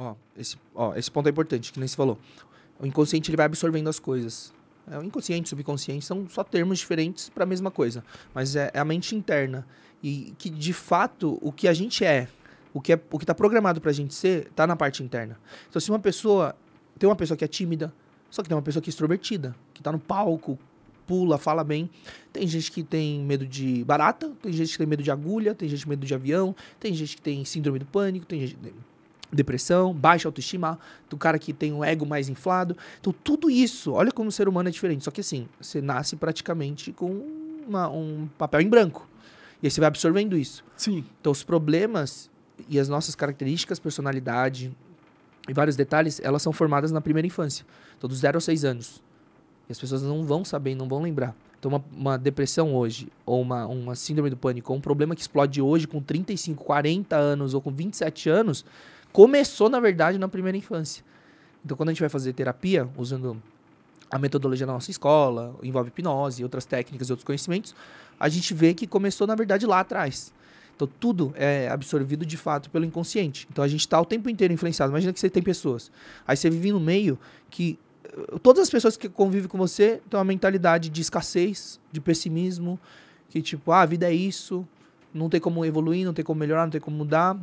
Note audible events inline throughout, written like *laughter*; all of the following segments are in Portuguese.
Ó, esse, ó, esse ponto é importante, que nem se falou. O inconsciente ele vai absorvendo as coisas. É, o inconsciente subconsciente são só termos diferentes para a mesma coisa. Mas é, é, a mente interna. E que, de fato, o que a gente é, o que é, o que está programado para a gente ser, está na parte interna. Então, se uma pessoa. Tem uma pessoa que é tímida, só que tem uma pessoa que é extrovertida, que está no palco, pula, fala bem. Tem gente que tem medo de barata, tem gente que tem medo de agulha, tem gente que tem medo de avião, tem gente que tem síndrome do pânico, tem gente depressão, baixa autoestima, do cara que tem um ego mais inflado. Então, tudo isso, olha como o ser humano é diferente. Só que assim, você nasce praticamente com uma, um papel em branco. E aí você vai absorvendo isso. Sim. Então, os problemas e as nossas características, personalidade e vários detalhes, elas são formadas na primeira infância. Então, dos 0 a 6 anos. E as pessoas não vão saber, não vão lembrar. Então, uma, uma, depressão hoje, ou uma, uma síndrome do pânico, ou um problema que explode hoje com 35, 40 anos, ou com 27 anos, começou, na verdade, na primeira infância. Então, quando a gente vai fazer terapia, usando a metodologia da nossa escola, envolve hipnose, outras técnicas e outros conhecimentos, a gente vê que começou, na verdade, lá atrás. Então, tudo é absorvido de fato pelo inconsciente. Então, a gente está o tempo inteiro influenciado. Imagina que você tem pessoas. Aí você vive no meio que eh, todas as pessoas que convivem com você têm uma mentalidade de escassez, de pessimismo, que tipo, ah, a vida é isso, não tem como evoluir, não tem como melhorar, não tem como mudar,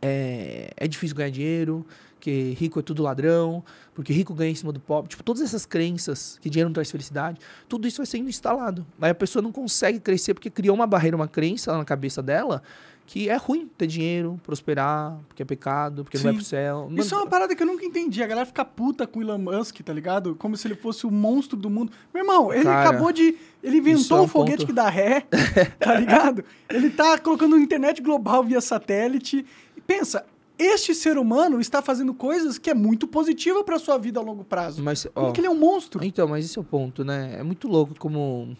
é, é difícil ganhar dinheiro, que rico é tudo ladrão, porque rico ganha em cima do pobre. Tipo, todas essas crenças que dinheiro não traz felicidade, tudo isso vai sendo instalado. Aí a pessoa não consegue crescer porque criou uma barreira, uma crença na cabeça dela que é ruim ter dinheiro, prosperar, porque é pecado, porque Sim. não vai pro céu. Mano, Isso é uma parada que eu nunca entendi. A galera fica puta com o Elon Musk, tá ligado? Como se ele fosse o monstro do mundo. Meu irmão, ele cara, acabou de. Ele inventou é um o foguete ponto. que dá ré, tá ligado? ele tá colocando internet global via satélite pensa, este ser humano está fazendo coisas que é muito positiva para sua vida a longo prazo. Mas, ó, que ele é um monstro? Então, mas esse é o ponto, né? É muito louco como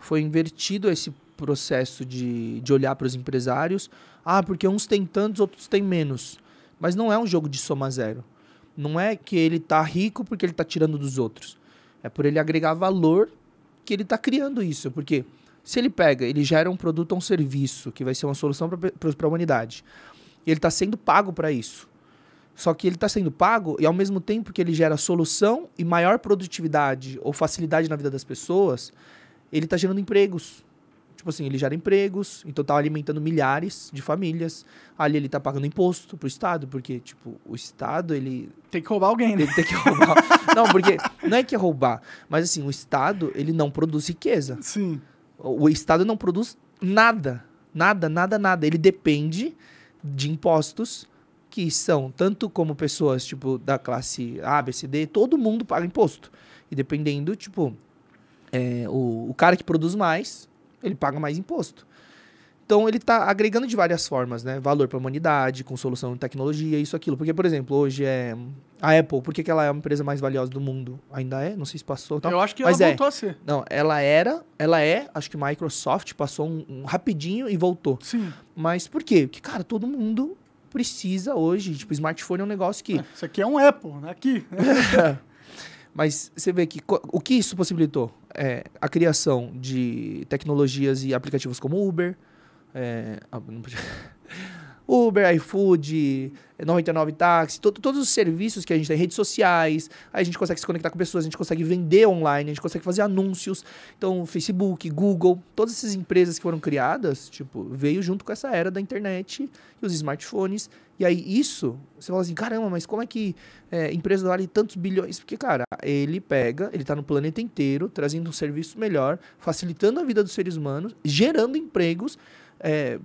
foi invertido esse processo de, de olhar para os empresários. Ah, porque uns têm tantos, outros têm menos. Mas não é um jogo de soma zero. Não é que ele tá rico porque ele tá tirando dos outros. É por ele agregar valor que ele tá criando isso. Porque se ele pega, ele gera um produto ou um serviço que vai ser uma solução para a humanidade. E ele está sendo pago para isso. Só que ele está sendo pago e ao mesmo tempo que ele gera solução e maior produtividade ou facilidade na vida das pessoas, ele está gerando empregos. Tipo assim, ele gera empregos, então está alimentando milhares de famílias. Ali ele está pagando imposto pro Estado, porque, tipo, o Estado, ele... Tem que roubar alguém, né? Ele tem que roubar... *laughs* não, porque não é que é roubar, mas assim, o Estado, ele não produz riqueza. Sim. O Estado não produz nada. Nada, nada, nada. Ele depende de impostos, que são tanto como pessoas, tipo, da classe A, B, C, D, todo mundo paga imposto. E dependendo, tipo, é, o, o cara que produz mais, ele paga mais imposto. Então ele está agregando de várias formas, né? Valor para a humanidade, com solução de tecnologia, isso, aquilo. Porque, por exemplo, hoje é a Apple, por que, que ela é a empresa mais valiosa do mundo? Ainda é? Não sei se passou. Tal. Tá? Eu acho que Mas ela é. voltou a ser. Não, ela era, ela é, acho que Microsoft passou um, um rapidinho e voltou. Sim. Mas por quê? Porque, cara, todo mundo precisa hoje. Tipo, smartphone é um negócio que. É, isso aqui é um Apple, né? Aqui. *laughs* *laughs* Mas você vê que o que isso possibilitou? É, a criação de tecnologias e aplicativos como Uber, 哎，啊，不是。Uber, iFood, 99 Táxi, to todos os serviços que a gente tem, redes sociais, aí a gente consegue se conectar com pessoas, a gente consegue vender online, a gente consegue fazer anúncios. Então, Facebook, Google, todas essas empresas que foram criadas, tipo, veio junto com essa era da internet e os smartphones. E aí, isso, você fala assim, caramba, mas como é que é, empresa vale tantos bilhões? Porque, cara, ele pega, ele tá no planeta inteiro, trazendo um serviço melhor, facilitando a vida dos seres humanos, gerando empregos. É,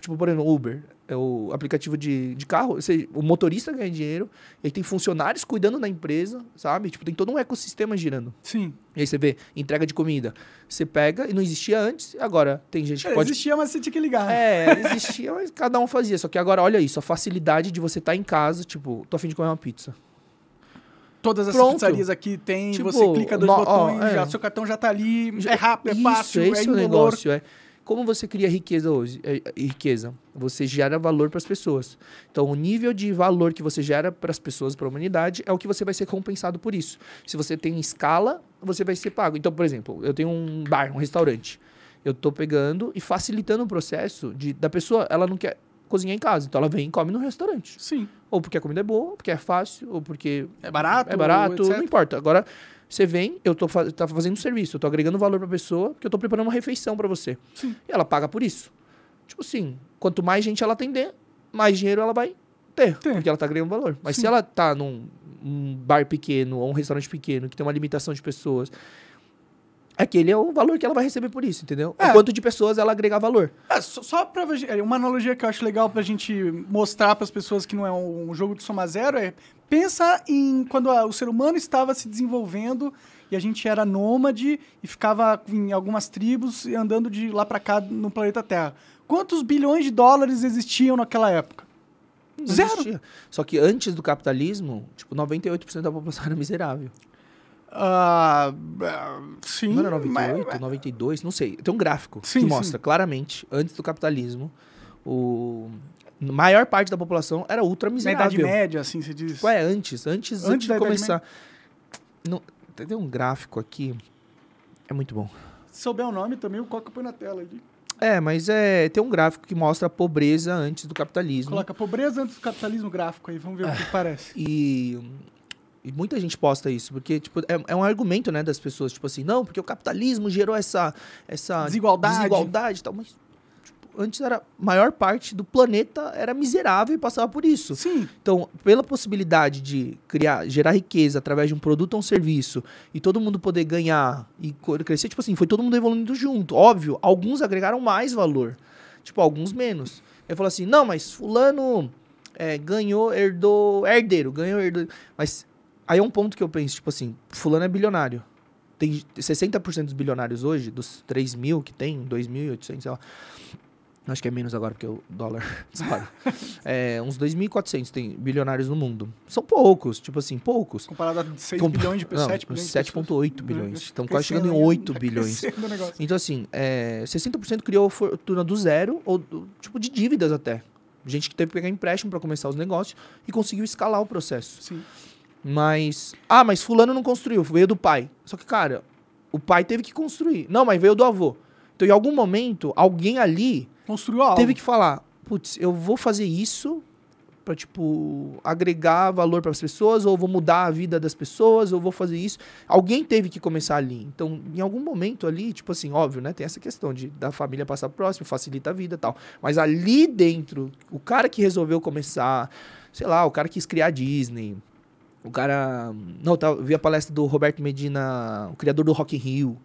tipo, por exemplo, Uber, é o aplicativo de, de carro, ou seja, o motorista ganha dinheiro, e aí tem funcionários cuidando da empresa, sabe? Tipo, tem todo um ecossistema girando. Sim. E aí você vê, entrega de comida. Você pega, e não existia antes, agora tem gente que é, pode... Existia, mas você tinha que ligar. É, existia, mas cada um fazia. Só que agora, olha isso, a facilidade de você estar tá em casa, tipo, tô afim de comer uma pizza. Todas as Pronto. pizzarias aqui tem, tipo, você clica dois no, botões, ó, é. já, seu cartão já tá ali, é rápido, é isso, é fácil, é, é o negócio, é. Como você cria riqueza hoje? Eh, eh, riqueza, você gera valor para as pessoas. Então, o nível de valor que você gera para as pessoas, para a humanidade, é o que você vai ser compensado por isso. Se você tem escala, você vai ser pago. Então, por exemplo, eu tenho um bar, um restaurante. Eu estou pegando e facilitando o processo de, da pessoa, ela não quer cozinhar em casa. Então ela vem e come no restaurante. Sim. Ou porque a comida é boa, ou porque é fácil, ou porque é barato, é barato, não importa. Agora você vem, eu estou tá fazendo um serviço, eu estou agregando valor para a pessoa, porque eu estou preparando uma refeição para você. Sim. E ela paga por isso. Tipo assim, quanto mais gente ela atender, mais dinheiro ela vai ter, Sim. porque ela está agregando valor. Mas Sim. se ela está num um bar pequeno ou um restaurante pequeno, que tem uma limitação de pessoas, aquele é o valor que ela vai receber por isso, entendeu? É. O quanto de pessoas ela agregar valor. É, só, só pra, é, uma analogia que eu acho legal pra gente mostrar para as pessoas que não é um, um jogo de soma zero é Pensa em quando o ser humano estava se desenvolvendo e a gente era nômade e ficava em algumas tribos andando de lá para cá no planeta Terra. Quantos bilhões de dólares existiam naquela época? Não Zero. Existia. Só que antes do capitalismo, tipo, 98% da população era miserável. Uh, sim. Não era 98, mas... 92, não sei. Tem um gráfico sim, que mostra sim. claramente, antes do capitalismo, o, maior parte da população era ultra miserável. Na Idade Média, assim você diz. Ué, antes, antes, antes, antes de começar. Não, tem um gráfico aqui. É muito bom. Se souber o nome também, o Coca põe na tela ali. É, mas é, tem um gráfico que mostra a pobreza antes do capitalismo. Coloca pobreza antes do capitalismo gráfico aí, vamos ver ah, o que ah, parece. E, e, muita gente posta isso, porque tipo, é, é, um argumento né, das pessoas, tipo assim, não, porque o capitalismo gerou essa, essa desigualdade. desigualdade e tal, mas antes era maior parte do planeta era miserável e passava por isso. Sim. Então, pela possibilidade de criar, gerar riqueza através de um produto ou um serviço e todo mundo poder ganhar e crescer, tipo assim, foi todo mundo evoluindo junto. Óbvio, alguns agregaram mais valor, tipo alguns menos. Aí falou assim: "Não, mas fulano é, ganhou, herdou, herdeiro, ganhou, herdeiro". Mas aí é um ponto que eu penso, tipo assim, fulano é bilionário tem 60% dos bilionários hoje, dos 3 mil que tem, 2.800, sei lá, Acho que é menos agora porque o dólar *laughs* dispara. é, uns 2.400 tem bilionários no mundo. São poucos, tipo assim, poucos. Comparado a 6 Com... bilhões de pessoas, 7 bilhões. 7,8 bilhões. Estamos quase chegando em 8 tá bilhões. Então, assim, é, 60% criou fortuna do zero, ou do, tipo de dívidas até. Gente que teve que pegar empréstimo para começar os negócios e conseguiu escalar o processo. Sim. Mas. Ah, mas Fulano não construiu, veio do pai. Só que, cara, o pai teve que construir. Não, mas veio do avô. Então, em algum momento, alguém ali Construiu algo. Teve que falar, putz, eu vou fazer isso para tipo agregar valor para as pessoas ou vou mudar a vida das pessoas ou vou fazer isso. Alguém teve que começar ali. Então, em algum momento ali, tipo assim, óbvio, né, tem essa questão de da família passar próximo, facilita a vida, tal. Mas ali dentro, o cara que resolveu começar, sei lá, o cara que quis criar Disney, o cara, não, tá, eu vi a palestra do Roberto Medina, o criador do Rock in Rio.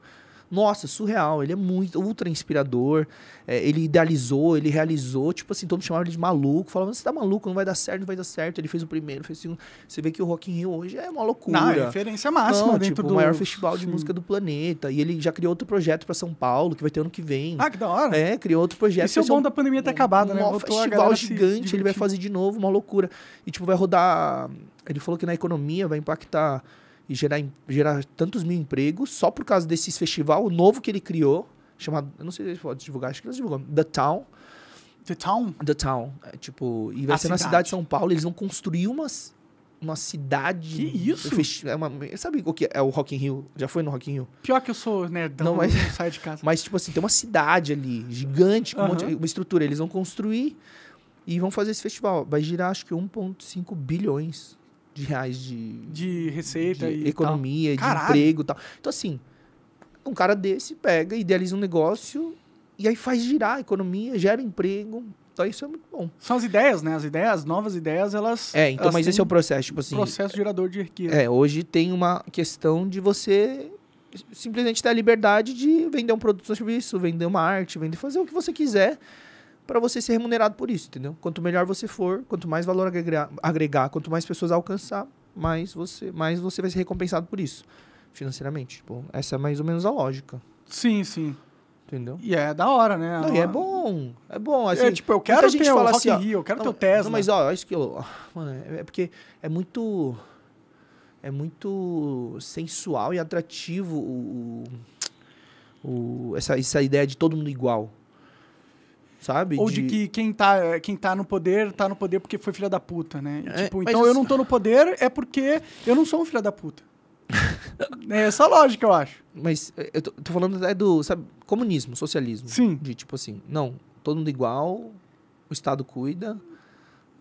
Nossa, surreal. Ele é muito ultra inspirador. É, ele idealizou, ele realizou. Tipo assim, todo mundo chamava ele de maluco. Falava, você tá maluco, não vai dar certo, não vai dar certo. Ele fez o primeiro, fez o segundo. Você vê que o Rock in Rio hoje é uma loucura. Não, é referência máxima não, tipo, dentro tipo, do... o maior festival de Sim. música do planeta. E ele já criou outro projeto para São Paulo, que vai ter ano que vem. Ah, que da hora. É, criou outro projeto. Isso é bom um, da pandemia ter um, acabado, um, né? Um festival gigante, ele vai fazer de novo, uma loucura. E, tipo, vai rodar... Ele falou que na economia vai impactar e gerar, gerar tantos mil empregos só por causa desse festival novo que ele criou, chamado, eu não sei se ele pode divulgar, acho que ele divulgou, The Town. The Town? The Town. É, tipo, e vai A ser cidade. na cidade de São Paulo, eles vão construir umas, uma cidade. Que isso? É uma, sabe o que é o Rock in Rio? Já foi no Rock in Rio? Pior que eu sou nerdão, né, não, mas, não *laughs* saio de casa. Mas, tipo assim, tem uma cidade ali, gigante, com uh -huh. um monte, uma estrutura. Eles vão construir e vão fazer esse festival. Vai girar, acho que 1,5 bilhões de reais de. De receita de e. Economia, tal. de emprego e tal. Então, assim, um cara desse pega, idealiza um negócio e aí faz girar a economia, gera emprego. Então isso é muito bom. São as ideias, né? As ideias, novas ideias, elas. É, então, elas mas esse é o processo, tipo assim. Processo gerador de riqueza. É, hoje tem uma questão de você simplesmente ter a liberdade de vender um produto ou serviço, vender uma arte, vender, fazer o que você quiser para você ser remunerado por isso, entendeu? Quanto melhor você for, quanto mais valor agregar, agregar, quanto mais pessoas alcançar, mais você, mais você vai ser recompensado por isso, financeiramente. Tipo, essa é mais ou menos a lógica. Sim, sim. Entendeu? E é da hora, né? Não, e é ah. bom. É bom. Assim, é, tipo, eu quero ter o Rock assim, ó, Rio, eu quero não, ter o Tesla. Não, mas, ó, isso que eu... *laughs* Mano, é, é porque é muito... É muito sensual e atrativo o, o, essa, essa ideia de todo mundo igual sabe? Ou de, de, que quem tá, é, quem tá no poder, tá no poder porque foi filha da puta, né? É, tipo, então isso... eu não tô no poder é porque eu não sou um filho da puta. *laughs* é essa lógica, eu acho. Mas é, eu tô, tô falando até do, sabe, comunismo, socialismo. Sim. De tipo assim, não, todo mundo igual, o Estado cuida.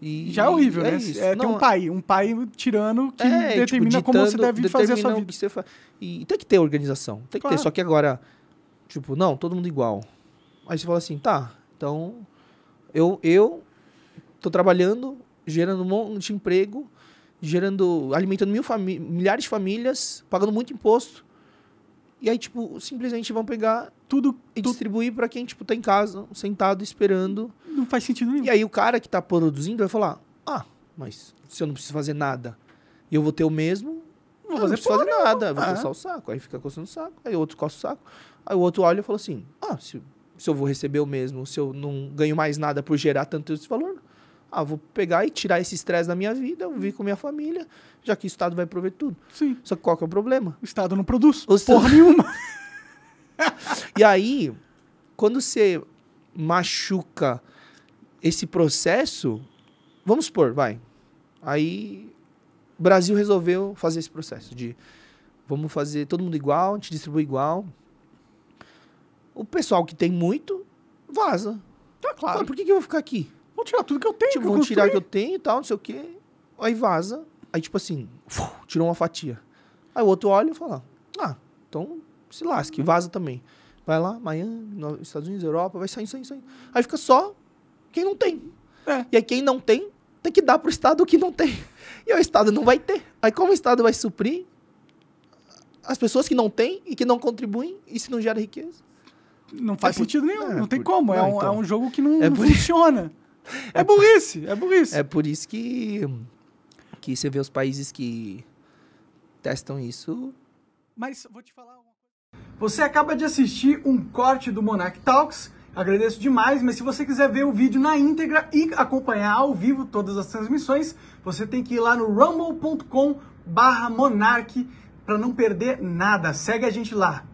E já é horrível, é né? Isso. É, não, tem um pai, um pai tirano que é, tipo, determina tipo, ditando, como você deve fazer a sua vida. Fa... E tem que ter organização, tem que claro. ter. Só que agora, tipo, não, todo mundo igual. Aí você fala assim, tá, então, eu eu tô trabalhando, gerando um monte de emprego, gerando, alimentando mil milhares de famílias, pagando muito imposto. E aí, tipo, simplesmente vão pegar tudo e tu... distribuir para quem, tipo, tá em casa, sentado, esperando. Não faz sentido nenhum. E aí o cara que tá produzindo vai falar: "Ah, mas se eu não preciso fazer nada, e eu vou ter o mesmo, vou fazer, não preciso fazer nada, vou ah. coçar o saco". Aí fica coçando o saco, aí o outro coça o saco. Aí o outro olha e fala assim: "Ah, se se eu vou receber o mesmo, se eu não ganho mais nada por gerar tanto esse valor. Ah, vou pegar e tirar esse estresse da minha vida, eu vivo com minha família, já que o Estado vai prover tudo. Sim. Só que qual que é o problema? O Estado não produz. O porra Estado... nenhuma. *laughs* e aí, quando você machuca esse processo, vamos supor, vai. Aí o Brasil resolveu fazer esse processo de vamos fazer todo mundo igual, a gente distribui igual, o pessoal que tem muito, vaza. Tá claro. Fala, por que, que eu vou ficar aqui? Vou tirar tudo que eu tenho. Tipo, vou tirar o que eu tenho e tal, não sei o quê. Aí vaza. Aí, tipo assim, tirou uma fatia. Aí o outro olha e fala: Ah, então se lasque, vaza também. Vai lá, Miami, Estados Unidos, Europa, vai sair sair, sair. Aí fica só quem não tem. É. E aí quem não tem, tem que dar pro Estado o que não tem. *laughs* E o Estado não vai ter. Aí como o Estado vai suprir as pessoas que não têm e que não contribuem, e se não gera riqueza? Não faz é sentido nenhum, é, não tem por... como. É não, é, um, então... é um jogo que não, é por... não funciona. *laughs* É, é burrice, é burrice. É por isso que, que você vê os países que testam isso. Mas vou te falar uma coisa. Você acaba de assistir um corte do Monarch Talks. Agradeço demais, mas se você quiser ver o vídeo na íntegra e acompanhar ao vivo todas as transmissões, você tem que ir lá no rumble.com barra Monark para não perder nada. Segue a gente lá.